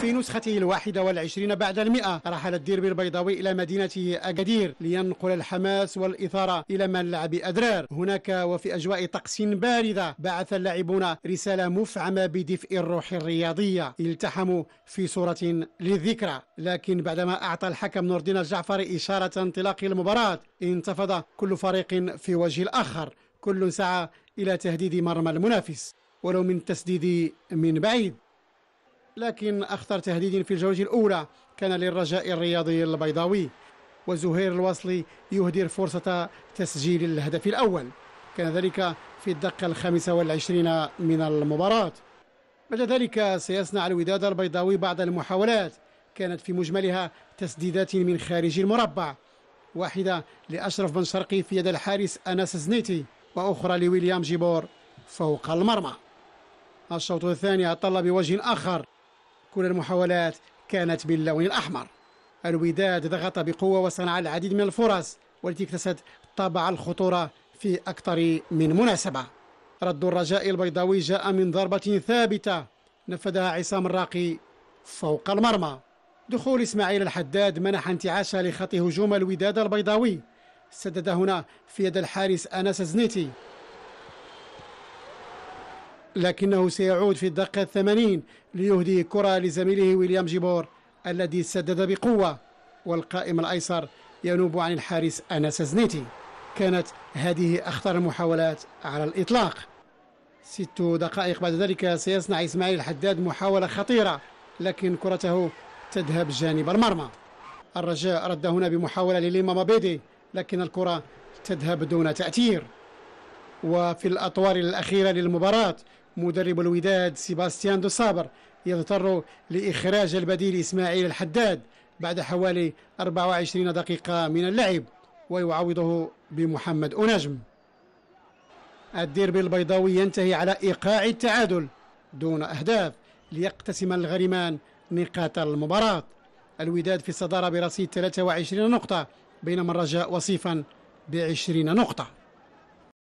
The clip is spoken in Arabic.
في نسخته الواحدة والعشرين بعد المئة رحل الديربي البيضاوي إلى مدينته أكادير لينقل الحماس والإثارة إلى ملعب أدرار هناك وفي أجواء طقس باردة بعث اللاعبون رسالة مفعمة بدفء الروح الرياضية التحموا في صورة للذكرى لكن بعدما أعطى الحكم نور الدين الجعفري إشارة انطلاق المباراة انتفض كل فريق في وجه الآخر كل سعى إلى تهديد مرمى المنافس ولو من تسديد من بعيد لكن أخطر تهديد في الجولة الأولى كان للرجاء الرياضي البيضاوي وزهير الواصلي يهدر فرصة تسجيل الهدف الأول كان ذلك في الدقة الخامسة والعشرين من المباراة بعد ذلك سيصنع الوداد البيضاوي بعض المحاولات كانت في مجملها تسديدات من خارج المربع واحدة لأشرف بن شرقي في يد الحارس أنس زنيتي وأخرى لويليام جيبور فوق المرمى الشوط الثاني أطل بوجه آخر كل المحاولات كانت باللون الأحمر الوداد ضغط بقوة وصنع العديد من الفرص والتي اكتسبت طابع الخطورة في أكثر من مناسبة رد الرجاء البيضاوي جاء من ضربة ثابتة نفذها عصام الراقي فوق المرمى دخول إسماعيل الحداد منح انتعاشا لخط هجوم الوداد البيضاوي سدد هنا في يد الحارس أنس زنيتي لكنه سيعود في الدقة الثمانين ليهدي كرة لزميله ويليام جيبور الذي سدد بقوة والقائم الأيسر ينوب عن الحارس أنس زنيتي كانت هذه أخطر المحاولات على الإطلاق ست دقائق بعد ذلك سيصنع إسماعيل الحداد محاولة خطيرة لكن كرته تذهب جانب المرمى الرجاء رد هنا بمحاولة لليما مبيدي لكن الكرة تذهب دون تأثير وفي الأطوار الأخيرة للمباراة مدرب الوداد سيباستيان دو صابر يضطر لإخراج البديل إسماعيل الحداد بعد حوالي 24 دقيقة من اللعب ويعوضه بمحمد أنجم الديربي البيضاوي ينتهي على إيقاع التعادل دون أهداف ليقتسم الغريمان نقاط المباراة الوداد في الصدارة برصيد 23 نقطة بينما الرجاء وصيفا ب 20 نقطة